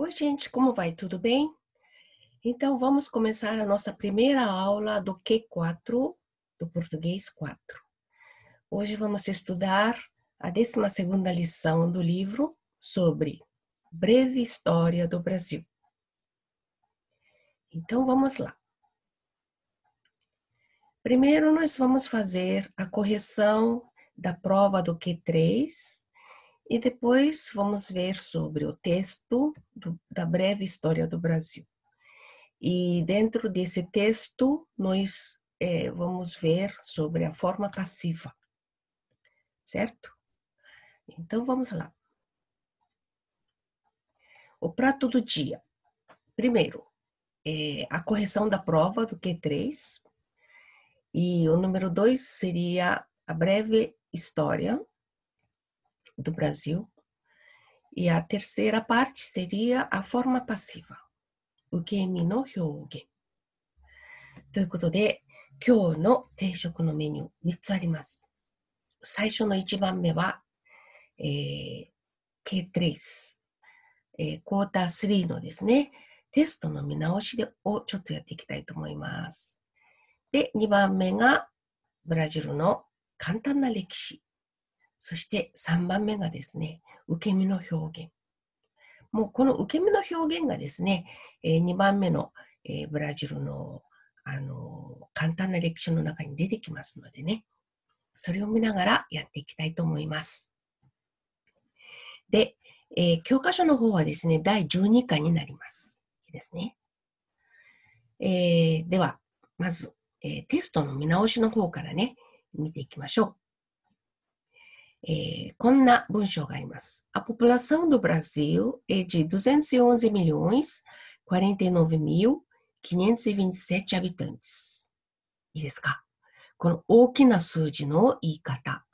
Oi, gente, como vai? Tudo bem? Então, vamos começar a nossa primeira aula do Q4, do português 4. Hoje vamos estudar a 12 lição do livro sobre Breve História do Brasil. Então, vamos lá. Primeiro, nós vamos fazer a correção da prova do Q3 e depois vamos ver sobre o texto do, da breve história do Brasil. E dentro desse texto, nós é, vamos ver sobre a forma passiva, certo? Então vamos lá. O prato do dia. Primeiro, é a correção da prova do Q3. E o número dois seria a breve história do Brasil. E a terceira parte seria a forma passiva. 受け身の表現。ということで、今日の定食のメニュー3つあります。最初の1番目は、えー、K3、えー、クォーター3のですね、テストの見直しでをちょっとやっていきたいと思います。で、2番目がブラジルの簡単な歴史。そして3番目がですね、受け身の表現。もうこの受け身の表現がですね、え2番目の、えブラジルの、あの簡単な歴史の中に出てきますのでね、それを見ながらやっていきたいと思います。で、えー、教科書の方はですね、第12回になります。ですね。えー、では、まず、えー、テストの見直しの方からね、見ていきましょう。え com na b u n j o g a A população do Brasil é de 211 milhões 49 mil 527 habitantes。いいですかこの大きな数字の言い方。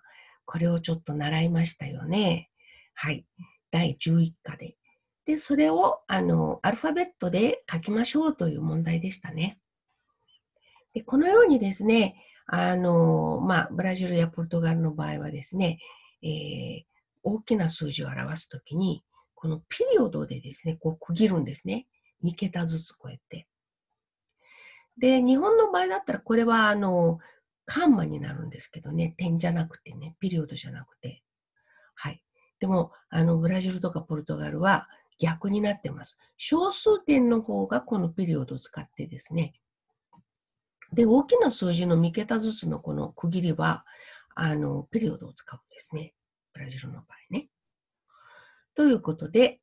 これをちょっと習いましたよね。はい。第11課で。で、それを、あの、アルファベットで書きましょうという問題でしたね。で、このようにですね、あの、まあ、ブラジルやポルトガルの場合はですね、えー、大きな数字を表すときに、このピリオドでですね、こう区切るんですね。2桁ずつこうやって。で、日本の場合だったら、これは、あの、カンマになるんですけどね、点じゃなくてね、ピリオドじゃなくて。はい。でも、あの、ブラジルとかポルトガルは逆になってます。小数点の方がこのピリオドを使ってですね、で、大きな数字の3桁ずつのこの区切りは、あの、ピリオドを使うんですね。ブラジルの場合ね。ということで、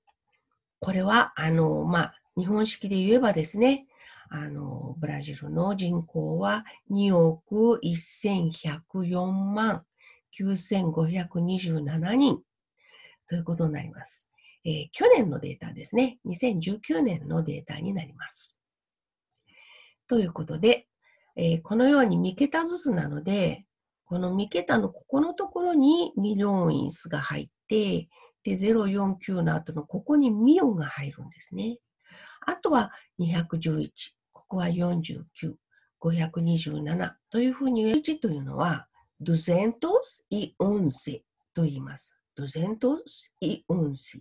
これは、あの、まあ、日本式で言えばですね、あの、ブラジルの人口は2億1104万9527人ということになります。えー、去年のデータですね。2019年のデータになります。ということで、えー、このように2桁ずつなので、この2桁のここのところにミリオンインスが入って、で、049の後のここにミオンが入るんですね。あとは211、ここは49、527というふうに、う。1というのは、ドゼントスイオンセと言います。2 0スイオンセ。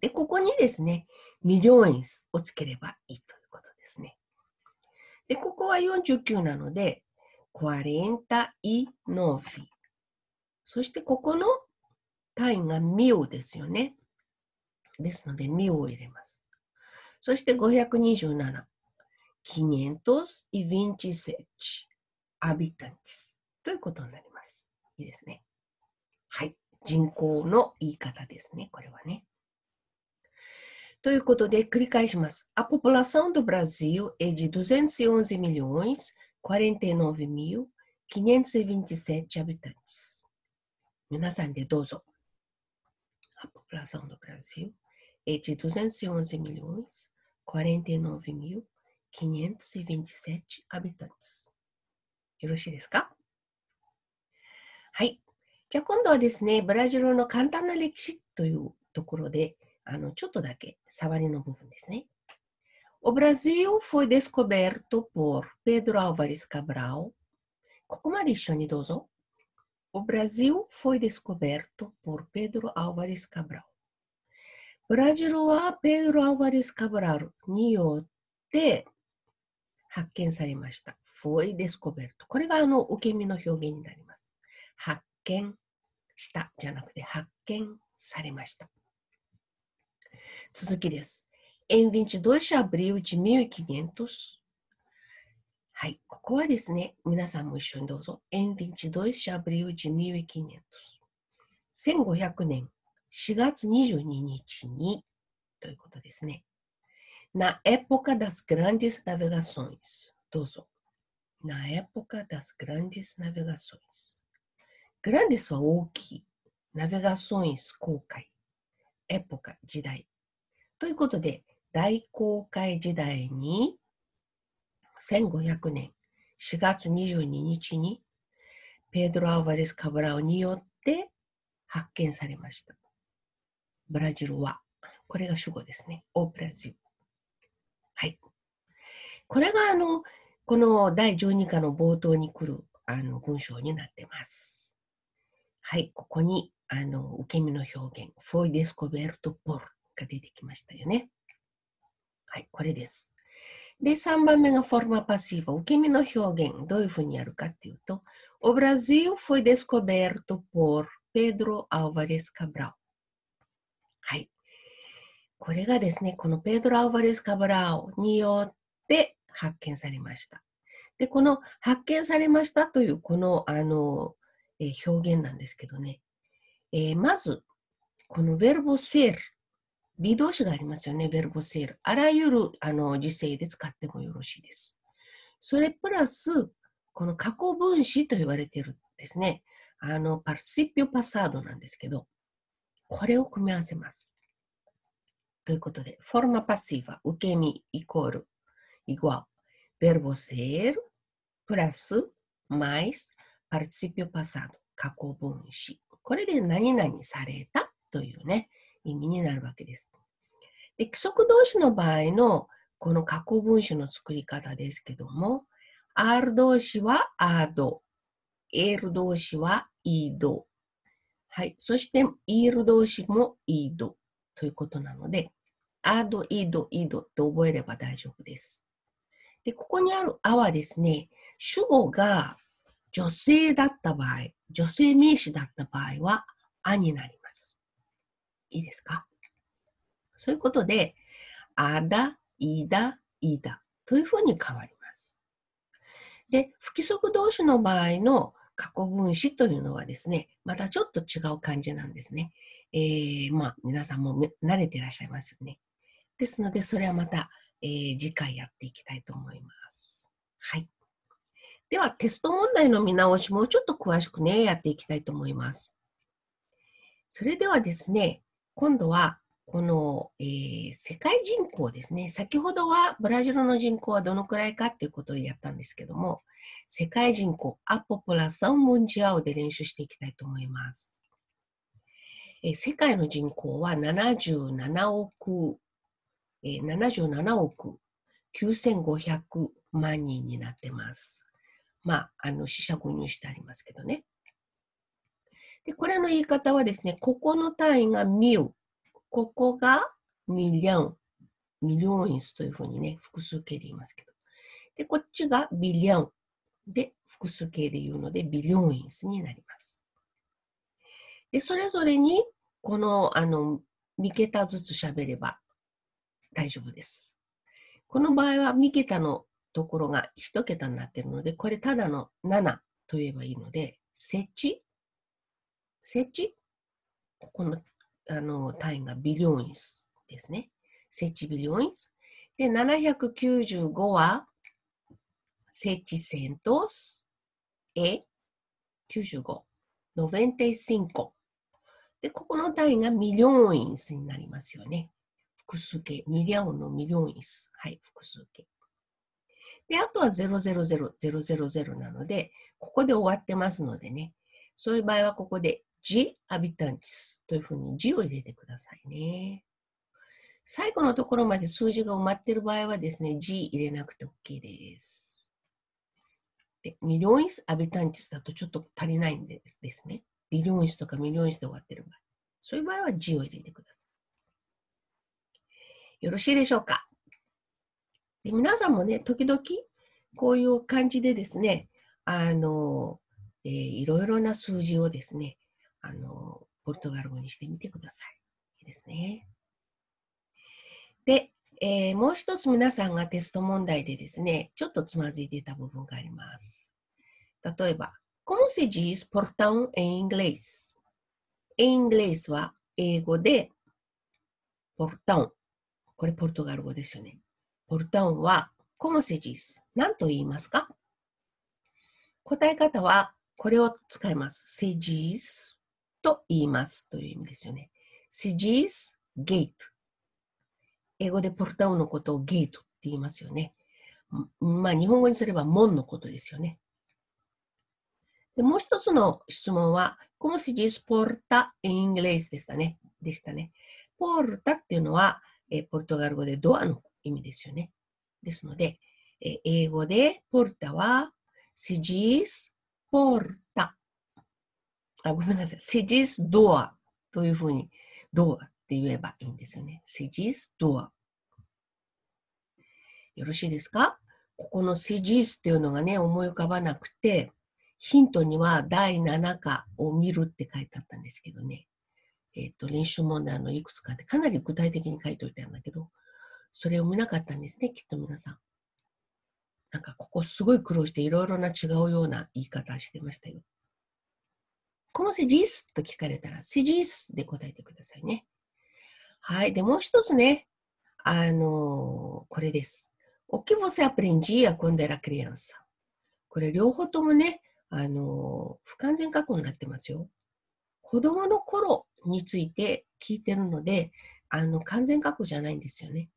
で、ここにですね、ミリオンインスをつければいいということですね。で、ここは49なので、49そしてここの単位がミオですよね。ですので、ミオを入れます。そして527。527 habitantes ということになります。いいですね。はい。人口の言い方ですね。これはね。ということで繰り返します。A então, é população do Brasil é de 211 milhões 49 mil 527 habitantes. 皆さんでどうぞ。A é população do Brasil é de 211 milhões 49 mil 527 habitantes. よろしいですかはい。じゃあ今度はですね、ブラジルの簡単な歴史というところであのちょっとだけ触りの部分ですね。お Brasil foi descoberto por Pedro Álvares Cabral. ここまで一緒にどうぞ。お Brasil foi descoberto por Pedro Álvares Cabral. ブラジルはペドロ・アワリス・カブラルによって発見されました。フォイ・デスコベルト。これがあの受け身の表現になります。発見したじゃなくて発見されました。続きです。エンヴィンチドイシャブリウチミウキニエントス。はい、ここはですね、皆さんも一緒にどうぞ。エンヴィンチドイシャブリウチミウキニエントス。1500年4月22日にということですね。な、a época das grandes navegações。どうぞ。な、a época das grandes navegações。グランディスは大きい。ナビガソンス、航海。エポカ、時代。ということで、大航海時代に1500年4月22日にペドロ・アワレス・カブラオによって発見されました。ブラジルは、これが主語ですね。オープラジル。はい。これがあの、この第12課の冒頭に来るあの文章になってます。はい、ここにあの受け身の表現、フォイデスコベルト・ポルが出てきましたよね。はい、これです。で、3番目がフォルマパシーヴ受け身の表現、どういうふうにやるかっていうと、お Brasil foi descoberto por Pedro Álvares Cabral。はい。これがですね、このペドロ・アウバレス・カブラオによって発見されました。で、この発見されましたというこのあの、えー、表現なんですけどね、えー、まず、この verbo B 動詞がありますよね、ベルボセール。あらゆるあの時勢で使ってもよろしいです。それプラス、この過去分詞と言われているんですね。あの、パルシピオパサードなんですけど、これを組み合わせます。ということで、フォルマパシーァ、受け身イコール、イゴアル、v e r b プラスマイス、パルシピオパサード、過去分詞。これで何々されたというね、耳になるわけです。で規則動詞の場合のこの過去分詞の作り方ですけども、R 動詞は a ド、L 動詞は E d はい、そして EL 動詞も E ドということなので、ア d ド、イード、イードって覚えれば大丈夫です。で、ここにある A はですね、主語が女性だった場合、女性名詞だった場合はあになります。いいですかそういうことで、あだ、いだ、いだというふうに変わります。で、不規則動詞の場合の過去分詞というのはですね、またちょっと違う感じなんですね。えー、まあ、皆さんも慣れていらっしゃいますよね。ですので、それはまた、えー、次回やっていきたいと思います。はい。では、テスト問題の見直しもちょっと詳しくね、やっていきたいと思います。それではですね、今度はこの、えー、世界人口ですね。先ほどはブラジルの人口はどのくらいかということでやったんですけども、世界人口、アポプラサンムンジアオで練習していきたいと思います。えー、世界の人口は77億、えー、77億9500万人になってます。まあ、あの、死者購入してありますけどね。で、これの言い方はですね、ここの単位がミュ、ここがミリオン、ミリオンインスというふうにね、複数形で言いますけど。で、こっちがビリョンで、複数形で言うので、ビリオンインスになります。で、それぞれに、この、あの、3桁ずつ喋れば大丈夫です。この場合は3桁のところが1桁になっているので、これただの7と言えばいいので、設置設置ここのあの単位がビリオンイスですね。設置ビリオンイス。で、795は、設置セントス、え、95、95。で、ここの単位がミリオンインスになりますよね。複数形。ミリオンのミリオンインス。はい、複数形。で、あとは000、000なので、ここで終わってますのでね。そういう場合はここでジ・アビタンチスというふうに字を入れてくださいね。最後のところまで数字が埋まっている場合はですね、字入れなくて OK です。で、ミリオンイス、アビタンチスだとちょっと足りないんですですね。ビリオンイスとかミリオンイスで終わっている場合。そういう場合は字を入れてください。よろしいでしょうかで皆さんもね、時々こういう感じでですね、あの、えー、いろいろな数字をですね、あの、ポルトガル語にしてみてください。いいですね。で、えー、もう一つ皆さんがテスト問題でですね、ちょっとつまずいていた部分があります。例えば、¿Cómo se dice portón en inglés? En inglés は英語で、portón。これポルトガル語ですよね。portón は ¿Cómo se d i c 何と言いますか答え方はこれを使います。se d i c と言いますという意味ですよね。Se diz gate。英語でポルタオのことをゲートって言いますよね。まあ日本語にすれば門のことですよね。でもう一つの質問は、この m o se diz porta e n g l s でしたね。でしたね。ポルタっていうのは、えポルトガル語でドアの意味ですよね。ですので、え英語でポルタは se diz porta あ、ごめんなさい。セジスドアというふうに、ドアって言えばいいんですよね。セジスドア。よろしいですかここのセジスっていうのがね、思い浮かばなくて、ヒントには第7課を見るって書いてあったんですけどね。えっ、ー、と、練習問題のいくつかで、かなり具体的に書いておいたんだけど、それを見なかったんですね、きっと皆さん。なんかここすごい苦労していろいろな違うような言い方してましたよ。こ ó m o se と聞かれたら、se d で答えてくださいね。はい。で、もう一つね、あの、これです。O き u e アプリンジーアコンデラクリアンサ。これ両方ともね、あの、不完全過去になってますよ。子供の頃について聞いてるので、あの、完全過去じゃないんですよね。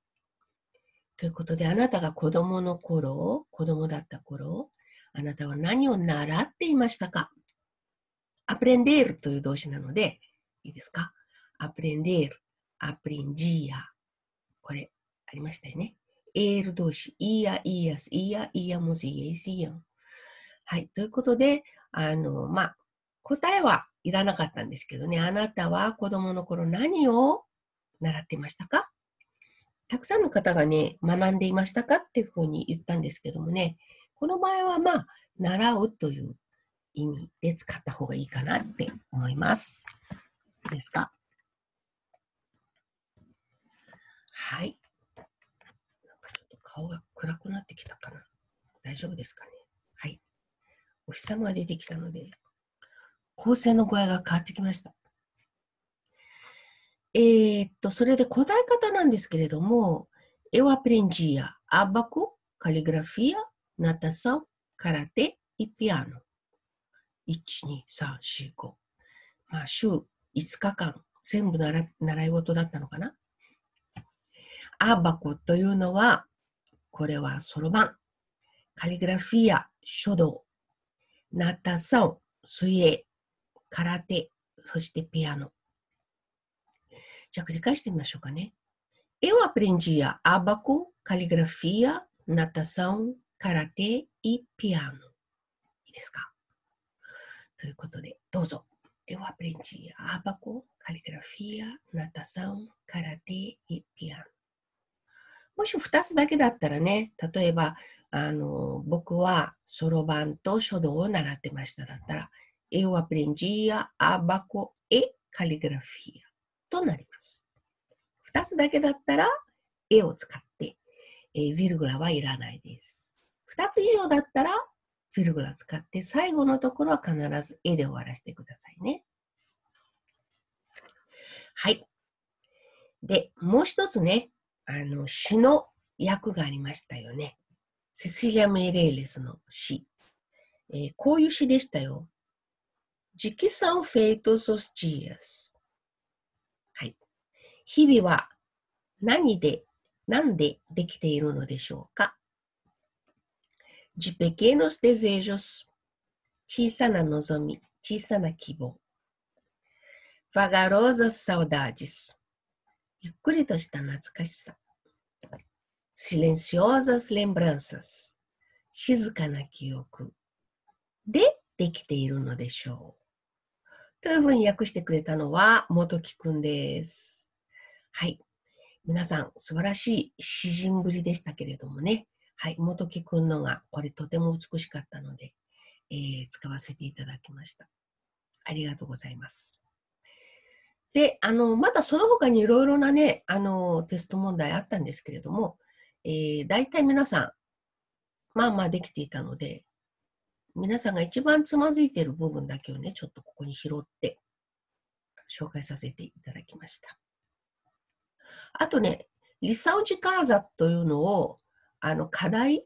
ということで、あなたが子供の頃、子供だった頃、あなたは何を習っていましたかアプレンデールという動詞なので、いいですかアプレンデール、アプリジー n これ、ありましたよね。エール動詞、いやいやす、いやいやもずいイすいやん。はい。ということで、あの、まあ、答えはいらなかったんですけどね、あなたは子供の頃何を習っていましたかたくさんの方がね、学んでいましたかっていうふうに言ったんですけどもね、この場合はまあ、習うという意味で使った方がいいかなって思います。いいですかはい。なんかちょっと顔が暗くなってきたかな。大丈夫ですかね。はい。お日様が出てきたので、構成の具合が変わってきました。えー、っと、それで答え方なんですけれども、エワプ p ンジ n や i a a カリグラフィ l i g r a f i a ピアノ。1,2,3,4,5。まあ、週5日間、全部習い事だったのかな。アーバコというのは、これはそろばん、カリグラフィア、書道、ナタサン水泳、空手、そしてピアノ。じゃあ繰り返してみましょうかね。絵 u プリンジ n あ。i a abaco, c a l i g r a f i いピアノ。いいですかということで、どうぞ。Eu aprendi ábaco, caligrafia, natação, karate e piano. もし2つだけだったらね、例えば、あの僕はそろばんと書道を習ってましただったら、Eu aprendi ábaco e caligrafia となります。2つだけだったら、絵を使って、えー、ィルグラはいらないです。2つ以上だったら、ぐるぐる使って、最後のところは必ず絵で終わらせてくださいね。はい。で、もう一つね、あの、詩の役がありましたよね。セシリア・メレーレスの詩。えー、こういう詩でしたよ。時期さんフェイトソスジーアス。はい。日々は何で、何でできているのでしょうか de pequenos desejos, tiça na nozomi, tiça na kibo. Vagarosas saudades, yukuri toshita natsukashisa. Silenciosas lembranças, shizuka na kyoku. De できているのでしょう。というふうに訳してくれたのは、元木くんです。はい。皆さん、素晴らしい詩人ぶりでしたけれどもね。はい、元木くんのが、これとても美しかったので、えー、使わせていただきました。ありがとうございます。で、あの、まだその他にいろいろなね、あの、テスト問題あったんですけれども、えー、大体皆さん、まあまあできていたので、皆さんが一番つまずいている部分だけをね、ちょっとここに拾って紹介させていただきました。あとね、リサウジカーザというのを、あの課題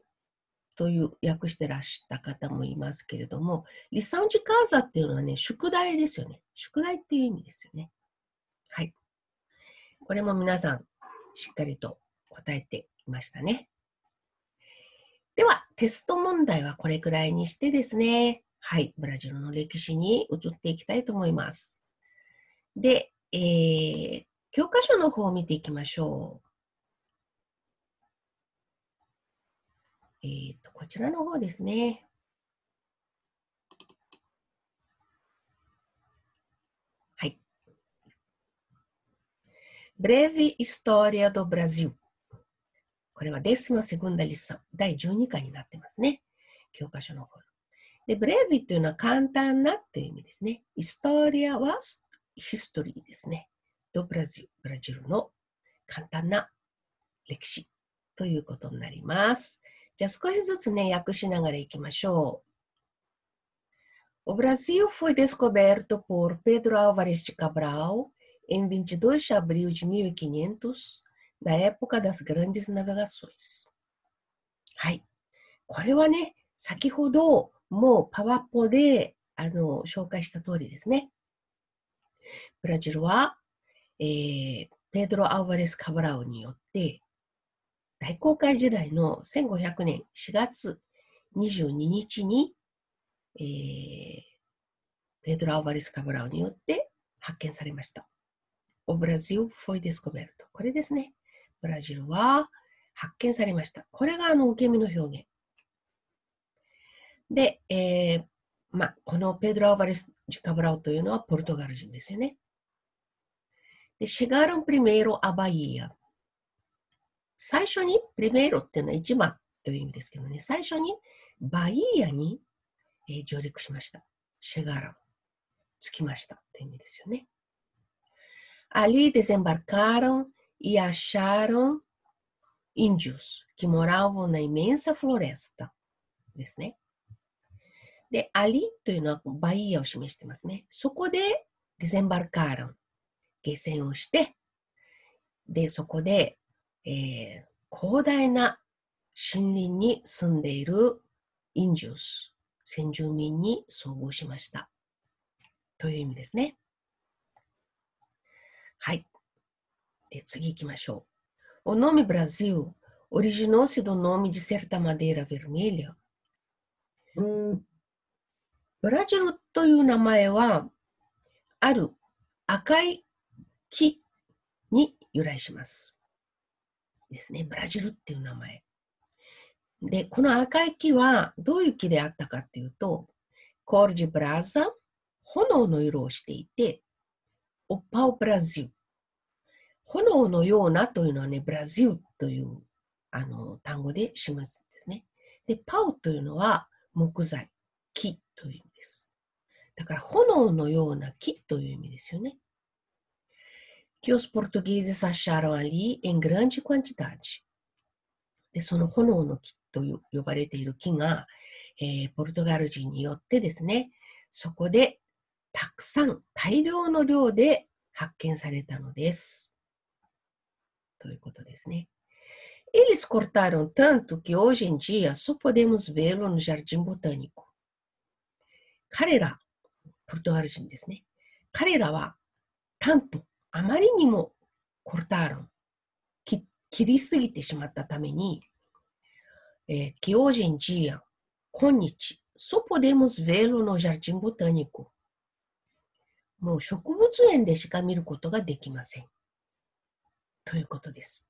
という訳してらした方もいますけれども、リサンジカーザっていうのはね、宿題ですよね。宿題っていう意味ですよね。はい。これも皆さん、しっかりと答えていましたね。では、テスト問題はこれくらいにしてですね、はい、ブラジルの歴史に移っていきたいと思います。で、えー、教科書の方を見ていきましょう。えー、とこちらの方ですね。はい。Breve h i s t o r i a do Brasil。これはデスマセグンダリ g u n 第12回になってますね。教科書の方。で、breve というのは簡単なっていう意味ですね。h i s t o r i a は History ですね。ドブラジル、ブラジルの簡単な歴史ということになります。じゃあ少しずつね、訳しながらいきましょう。O Brasil foi descoberto por Pedro Álvares de Cabral em 22 de abril de 1500, na época das grandes navegações. はい。これはね、先ほどもうパワポであの紹介した通りですね。ブラジルは、えー、ペドロ・アウバレス・カブラウによって大航海時代の1500年4月22日に、えー、ペドロ・アバリス・カブラウによって発見されました。オブラジル・フォイデスコベルト。これですね。ブラジルは発見されました。これがあの受け身の表現。で、えーまあ、このペドロ・アバリス・ジカブラオというのはポルトガル人ですよね。で、chegaram primeiro 最初に、プレメーロっていうのは一番という意味ですけどね、最初にバイーヤに、えー、上陸しました。シェガラ着きましたという意味ですよね。アリーデ e ンバーカ a r c a r a m e acharam índios que m o r a ですね。で、アリというのはバイヤを示してますね。そこでディセンバルカーロン、下船をして、で、そこでえー、広大な森林に住んでいるインジュース、先住民に遭遇しました。という意味ですね。はい。で、次行きましょう。お nome Brasil originou-se do nome de certa madeira vermelha. ブラジルという名前は、ある赤い木に由来します。ですね。ブラジルっていう名前。で、この赤い木はどういう木であったかっていうと、コールジブラザ、炎の色をしていて、オッパオブラジル。炎のようなというのはね、ブラジルというあの単語で示すんですね。で、パオというのは木材、木という意味です。だから炎のような木という意味ですよね。que os portugueses acharam ali em grande quantidade。で、その炎の木と呼ばれている木が、えー、ポルトガル人によってですね、そこでたくさん、大量の量で発見されたのです。ということですね。Eles cortaram tanto que hoje em dia só podemos vê-lo no Jardim Botânico. 彼ら、ポルトガル人ですね。彼らは、タンとあまりにもコルターロン切りすぎてしまったために、えー、q u ジ h o j 今日、ソポデモスヴェルのジャ l o ン o j a r もう植物園でしか見ることができません。ということです。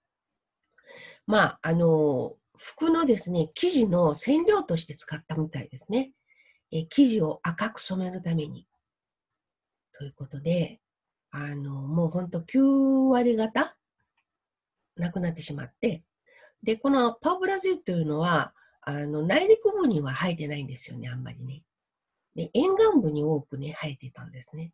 まあ、あの、服のですね、生地の染料として使ったみたいですね。え生地を赤く染めるために。ということで、あの、もうほんと9割方なくなってしまって、で、このパオブラジルというのは、あの、内陸部には生えてないんですよね、あんまりね。で、沿岸部に多くね、生えてたんですね。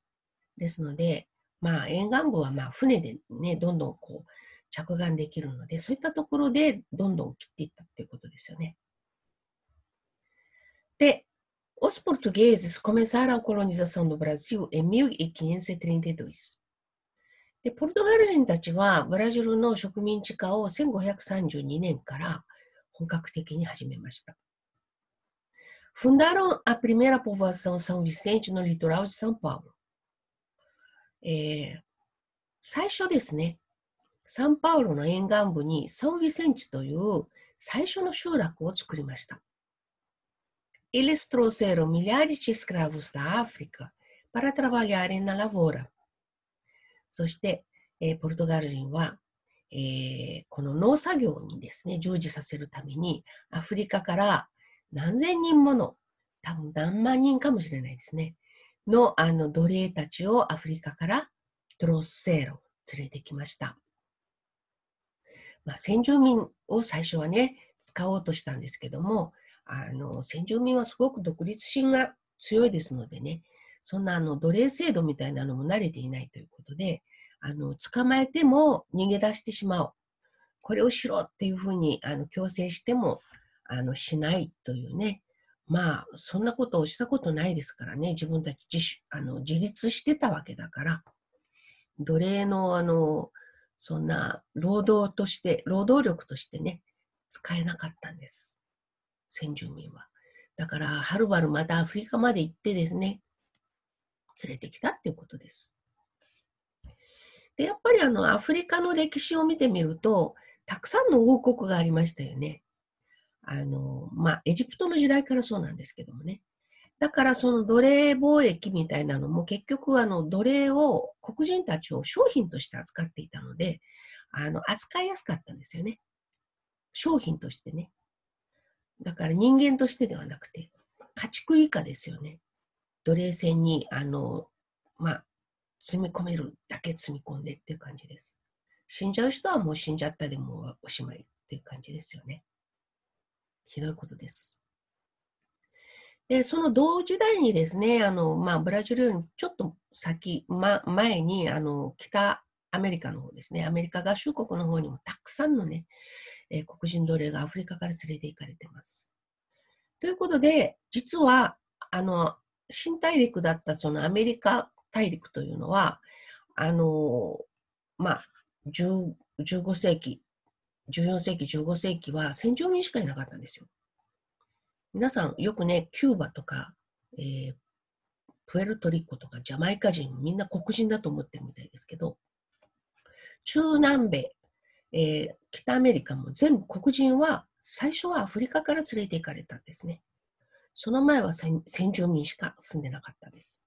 ですので、まあ、沿岸部はまあ、船でね、どんどんこう、着眼できるので、そういったところでどんどん切っていったっていうことですよね。で、Os portugueses começaram a colonização do Brasil em 1532. で、ポルトガル人たちはブラジルの植民地化を1532年から本格的に始めました。Fundaram a primeira povoação São Vicente no litoral de São Paulo. えー、最初ですね、サンパウロの沿岸部にサン・ヴィセンチという最初の集落を作りました。Eles trouxeram milhares de escravos da África para trabalharem na lavoura. そして、えー、ポルトガル人は、えー、この農作業にですね、従事させるために、アフリカから何千人もの、多分何万人かもしれないですね、のあの奴隷たちをアフリカからトロッセーロ連れてきました。まあ、先住民を最初はね、使おうとしたんですけども、あの、先住民はすごく独立心が強いですのでね、そんなあの奴隷制度みたいなのも慣れていないということで、あの、捕まえても逃げ出してしまう。これをしろっていうふうにあの強制してもあのしないというね。まあ、そんなことをしたことないですからね、自分たち自主あの自立してたわけだから、奴隷の、あの、そんな労働として、労働力としてね、使えなかったんです。先住民は。だから、はるばるまたアフリカまで行ってですね、連れてきたっていうことです。で、やっぱりあの、アフリカの歴史を見てみると、たくさんの王国がありましたよね。あの、まあ、エジプトの時代からそうなんですけどもね。だからその奴隷貿易みたいなのも結局あの奴隷を黒人たちを商品として扱っていたのであの扱いやすかったんですよね。商品としてね。だから人間としてではなくて、家畜以下ですよね。奴隷船に、あの、まあ、積み込めるだけ積み込んでっていう感じです。死んじゃう人はもう死んじゃったでもおしまいっていう感じですよね。ひどいことです。で、その同時代にですね、あの、まあ、ブラジルよりちょっと先、ま、前に、あの、北アメリカの方ですね、アメリカ合衆国の方にもたくさんのね、え黒人奴隷がアフリカから連れて行かれてます。ということで、実は、あの、新大陸だったそのアメリカ大陸というのは、あの、まあ、15世紀、14世紀、15世紀は戦場民しかいなかったんですよ。皆さん、よくね、キューバとか、えー、プエルトリコとかジャマイカ人、みんな黒人だと思ってるみたいですけど、中南米えー、北アメリカも全部黒人は最初はアフリカから連れて行かれたんですね。その前は先住民しか住んでなかったです。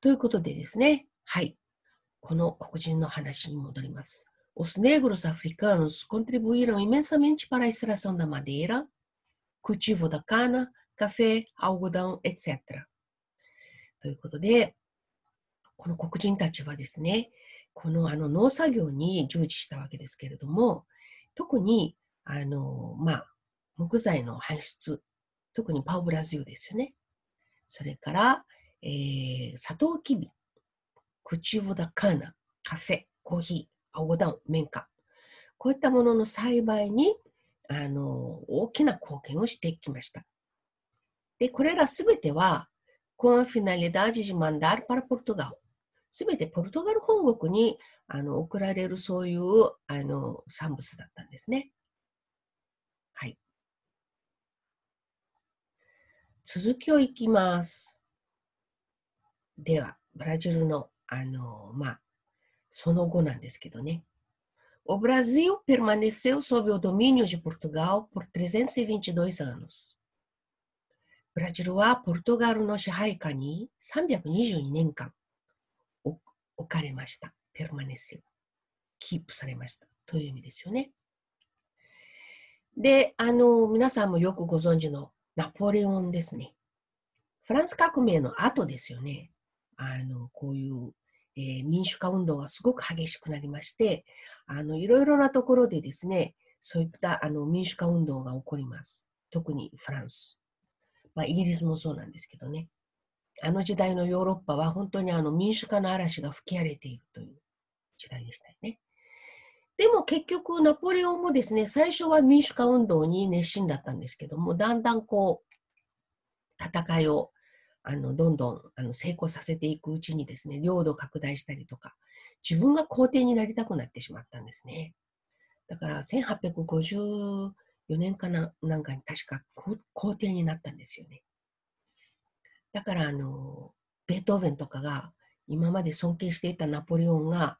ということでですね、はい、この黒人の話に戻ります。Os negros africanos contribuíram imensamente para a extração da madeira, cultivo da cana, café, algodão, etc. ということで、この黒人たちはですね、このあの農作業に従事したわけですけれども特にあの、まあ、木材の搬出特にパオブラジオですよねそれから、えー、サトウキビクチュダカーナカフェコーヒー青ダウン綿花こういったものの栽培にあの大きな貢献をしてきました。でこれらすべてはコンフィナリダージジマンダールパラポルトガ r すべてポルトガル本国にあの送られるそういうあの産物だったんですね。はい。続きをいきます。では、ブラジルの、あの、まあ、その後なんですけどね。O Brasil permaneceu sob o domínio de Portugal por 322 anos. ブラジルはポルトガルの支配下に322年間置かれました。ペルマネセキープされました。という意味ですよね。で、あの、皆さんもよくご存知のナポレオンですね。フランス革命の後ですよね。あの、こういう、えー、民主化運動がすごく激しくなりまして、あの、いろいろなところでですね、そういったあの民主化運動が起こります。特にフランス。まあ、イギリスもそうなんですけどね。あの時代のヨーロッパは本当にあの民主化の嵐が吹き荒れているという時代でしたよね。でも結局ナポレオンもですね、最初は民主化運動に熱心だったんですけども、だんだんこう、戦いをあのどんどんあの成功させていくうちにですね、領土拡大したりとか、自分が皇帝になりたくなってしまったんですね。だから1854年かななんかに確か皇帝になったんですよね。だからあのベートーベンとかが今まで尊敬していたナポレオンが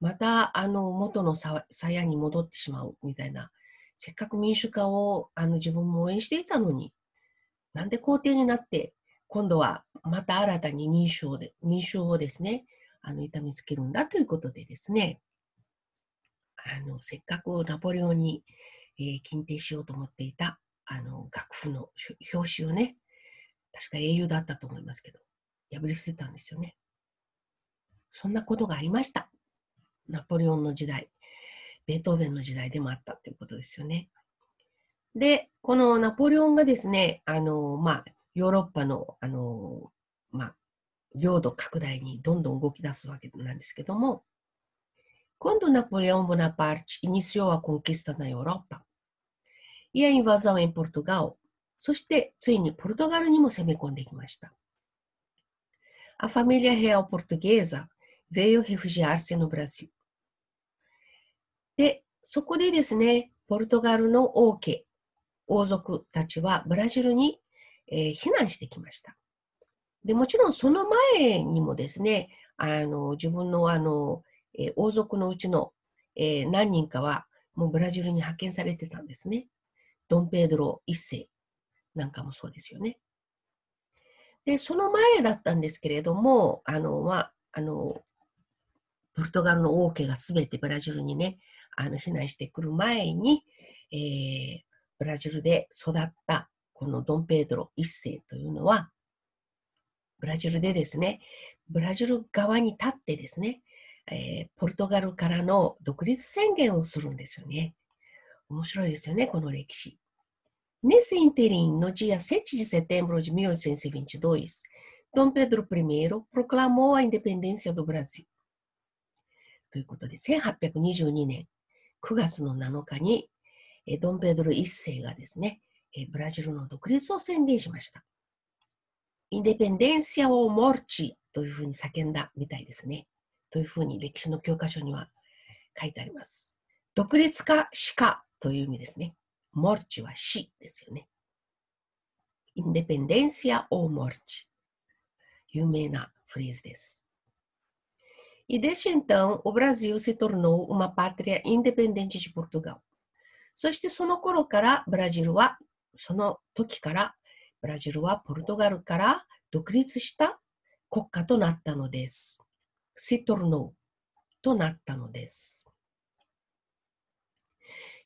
またあの元のさ鞘に戻ってしまうみたいなせっかく民主化をあの自分も応援していたのになんで皇帝になって今度はまた新たに民主をで民主をですねあの痛みつけるんだということでですねあのせっかくナポレオンに、えー、禁定しようと思っていたあの楽譜の表紙をね確か英雄だったと思いますけど、破り捨てたんですよね。そんなことがありました。ナポレオンの時代、ベートーベンの時代でもあったということですよね。で、このナポレオンがですね、あの、まあ、ヨーロッパの、あの、まあ、領土拡大にどんどん動き出すわけなんですけども、今度ナポレオン・ボナパーチ、イニシオはコンキスタナヨーロッパ。イ u インバザ q u i ン・ポルトガ e そしてついにポルトガルにも攻め込んできました。A família real portuguesa veio refugiar-se no Brasil. で、そこでですね、ポルトガルの王家、王族たちはブラジルに、えー、避難してきました。で、もちろんその前にもですね、あの自分のあの、えー、王族のうちの、えー、何人かはもうブラジルに派遣されてたんですね。ドン・ペドロ1世、なんかもそうですよね。で、その前だったんですけれども、あの、まあの、ポルトガルの王家がすべてブラジルにね、あの避難してくる前に、えー、ブラジルで育ったこのドン・ペドロ1世というのは、ブラジルでですね、ブラジル側に立ってですね、えー、ポルトガルからの独立宣言をするんですよね。面白いですよね、この歴史。Nesse interim, no dia 7 de setembro de 1822, Dom Pedro I proclamou a independência do Brasil. ということで、1822年9月の7日に、ドンペドロ1世がですね、ブラジルの独立を宣言しました。インデペンデンシア・オ・モルチというふうに叫んだみたいですね。というふうに歴史の教科書には書いてあります。独立か死かという意味ですね。モ o チは死ですよね。インデペンデンシア・オー・モルチ。有名なフレーズです。E desde então, o Brasil se tornou uma pátria independente de Portugal. そしてその頃から、ブラジルは、その時から、ブラジルはポルトガルから独立した国家となったのです。se tornou となったのです。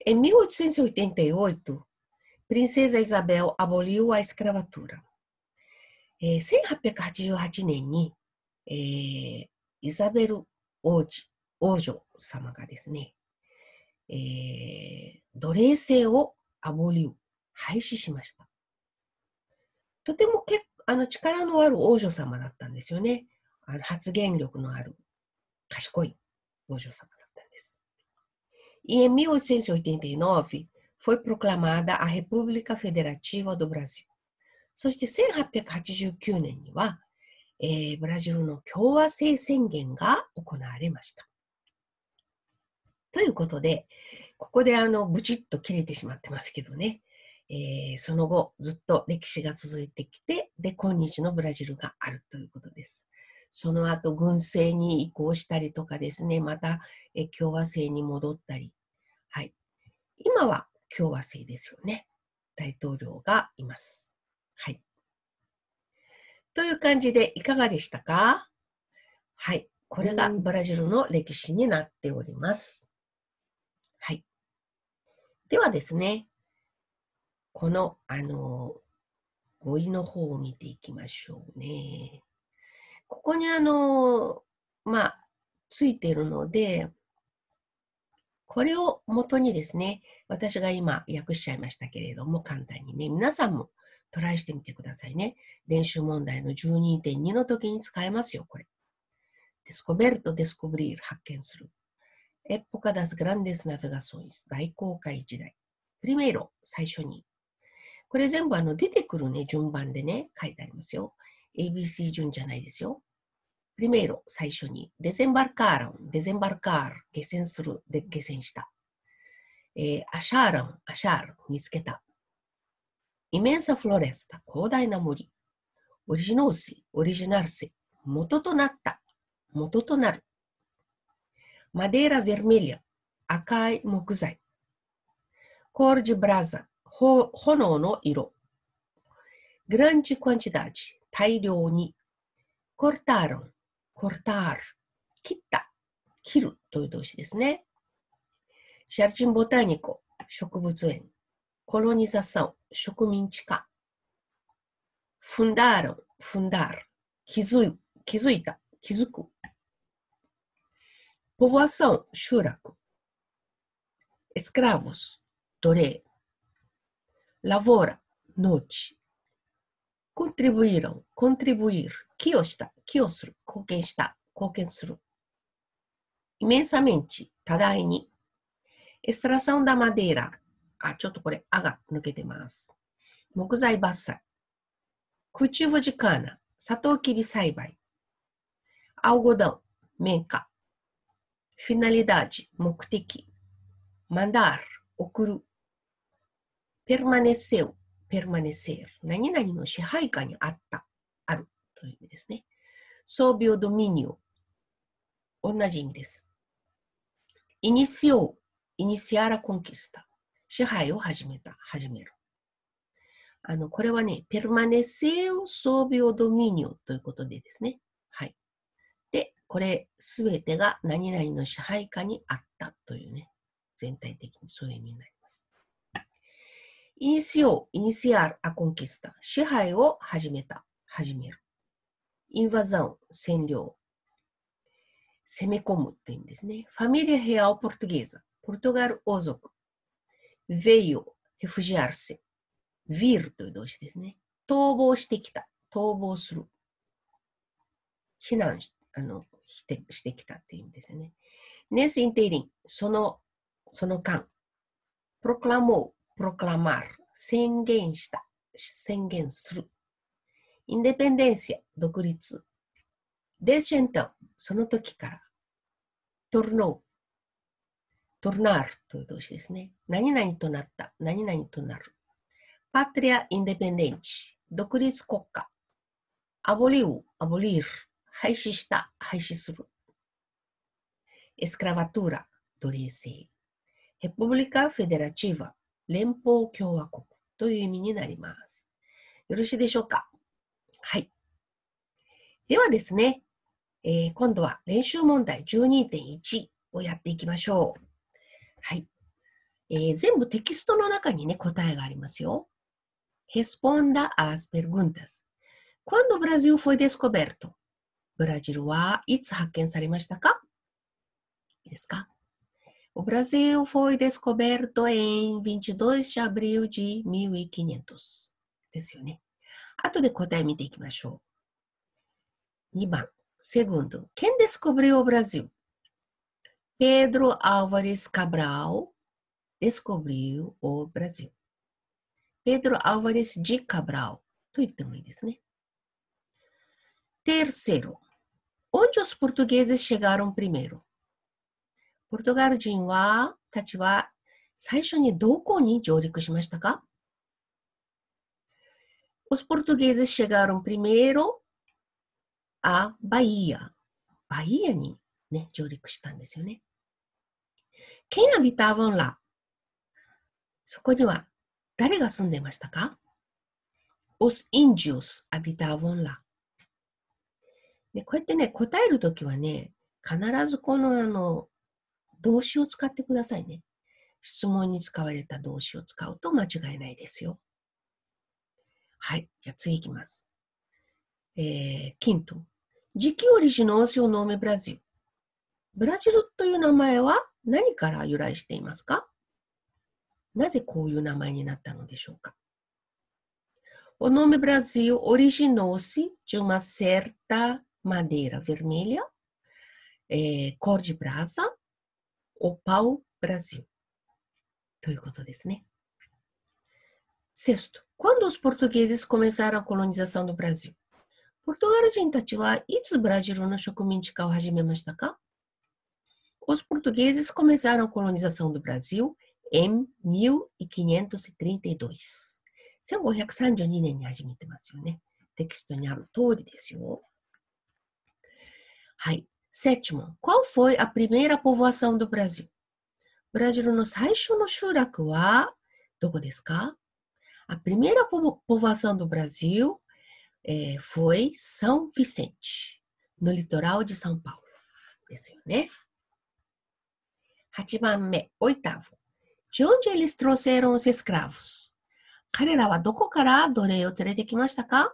Em 1888, Princesa Isabel aboliu a escravatura. えー、1888年に、えー、イザベル王子王女様がですね、えー、奴隷制をアボリュー、廃止しました。とてもけあの力のある王女様だったんですよね。あの発言力のある賢い王女様だっ E em 1889 foi proclamada a República Federativa do Brasil。そして1889年には、えー、ブラジルの共和制宣言が行われました。ということで、ここであのブチッと切れてしまってますけどね、えー、その後ずっと歴史が続いてきて、で、今日のブラジルがあるということです。その後軍政に移行したりとかですね、また共和制に戻ったり、はい。今は共和制ですよね。大統領がいます。はい。という感じでいかがでしたかはい。これがブラジルの歴史になっております。はい。ではですね、この、あの、語彙の方を見ていきましょうね。ここにあの、まあ、ついてるので、これを元にですね、私が今訳しちゃいましたけれども、簡単にね、皆さんもトライしてみてくださいね。練習問題の12.2の時に使えますよ、これ。デスコベルト、デスコブリール、発見する。エッポカダス・グランデス・ナフェガソイス、大航海時代。プリメイロ、最初に。これ全部あの出てくるね、順番でね、書いてありますよ。ABC 順じゃないですよ。primero 最初に、desembarcaron、desembarcar、下船する、で下船した。えー、acharon、achar、見つけた。immensa floresta、広大な森。originosi、originarsi、元となった、元となる。madeira vermelha、赤い木材。cor de brasa、炎の色。grande quantidade、大量に。cortaron, cortar, 切った、切るという動詞ですね。シャルチンボタニコ、植物園。コロニザサオ、植民地化。フンダーロン、フンダール、気づい気づいた、気づく。ポワサン、集落。エスクラボス、奴隷。ラボーラ、農地。コントリブイロン、コントリブイール、寄与した、寄与する、貢献した、貢献する。イメンサメンチ、多大に。エストラサウンダマデーラ。あ、ちょっとこれ、あが抜けてます。木材伐採。チュフジカーナ、サトウキビ栽培。青ゴダウン、カ。花。フィナリダージ、目的。マンダール、送る。ペルマネセウ、permanecer 何々の支配下にあった、あるという意味ですね。装病ドミニオ同じ意味です。イニシオ、イニシアラコンキスタ支配を始めた、始める。あの、これはね、ペルマネセオ・装ビオ・ドミニオということでですね。はい。で、これ、すべてが何々の支配下にあったというね、全体的にそういう意味になります。インシオ、インシアル、アコンキスタ、支配を始めた、始める。インバザン、占領。攻め込むって意味ですね。ファミリアヘアオ・ポルトゲーザ、ポルトガル王族。ヴイオ、ヘフジアルセ、ヴィルという動詞ですね。逃亡してきた、逃亡する。避難しあのしてしてきたっていう意味ですよね。ネス・インテその、その間。プロクラモ proclamar 宣言した、宣言する。インデペンデンシア、独立。で、シェント、その時から。トルノー、トルナールという動詞ですね。何々となった、何々となる。パトリア・インデペンデンチ、独立国家。アボリウ、アボリール、廃止した、廃止する。エスクラバトゥラ、奴隷制。ヘポブリカ・フェデラチーヴァ、連邦共和国という意味になります。よろしいでしょうかはい。ではですね、えー、今度は練習問題12.1をやっていきましょう。はい。えー、全部テキストの中にね、答えがありますよ。Responda as perguntas. Quando o Brasil foi descoberto? ブラジルはいつ発見されましたかいいですか O Brasil foi descoberto em 22 de abril de 1500ですよね後で答え見ていきましょう2 né? ah, Segundo, quem descobriu o Brasil? Pedro Álvares Cabral descobriu o Brasil. Pedro Álvares de Cabral. Então né? Terceiro. onde os portugueses chegaram primeiro? ポルトガル人は、たちは、最初にどこに上陸しましたか Os portugueses chegaram primeiro a Bahia. Bahia に、ね、上陸したんですよね。Quem habitavam lá? そこには誰が住んでましたか Os índios habitavam lá. ね、こうやってね、答えるときはね、必ずこのあの動詞を使ってくださいね。質問に使われた動詞を使うと間違いないですよ。はい。じゃあ次いきます。えー、キン i n t o 時期折しの音声のめブラジル。ブラジルという名前は何から由来していますかなぜこういう名前になったのでしょうかお名前ブラ b r オリジ l originou-se de uma c e r t ー、m a d e i vermelha, O pau Brasil. To então, é né? Sexto, quando os portugueses começaram a colonização do Brasil? ポルトガル人たちはいつブラジルの植民地化を始めましたか tá Os portugueses começaram a colonização do Brasil em 1532. 1532年に始めてますよね。テキストにある通りですよ。はい。Sétimo, qual foi a primeira povoação do Brasil? Brasil no ブラジルの最初の集落はどこですか A primeira povoação do Brasil eh, foi São Vicente, no litoral de São Paulo. ですよね8 né? oitavo. De onde eles trouxeram os escravos? 彼らはどこから奴隷を連れてきましたか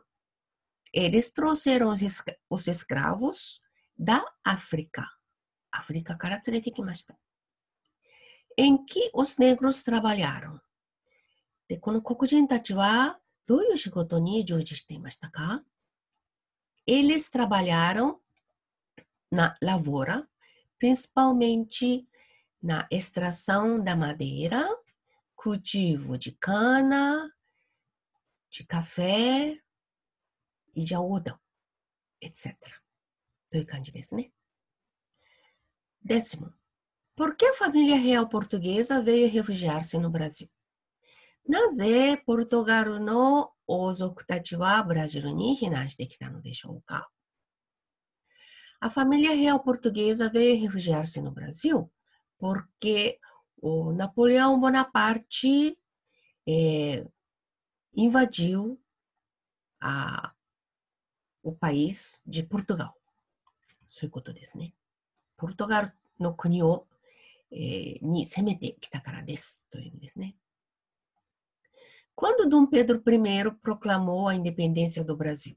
Eles trouxeram os escravos da África. África ¿En que os negros trabajaron? E e um, Ellos Eles trabalharam na lavoura, principalmente na extração da madeira, cultivo de cana, de café e de algodão, etc. という感じですね。Décimo, por que a família real portuguesa veio refugiar-se no Brasil? なぜポルトガルの王族たちはブラジルに避難してきたのでしょうか A família real portuguesa veio refugiar-se no Brasil porque o Napoleão Bonaparte eh, invadiu a, o país de Portugal. そういうことですね。ポルトガルの国を、えー、に攻めてきたからですという意味ですね。Quando Dom Pedro I proclamou a independência do Brasil?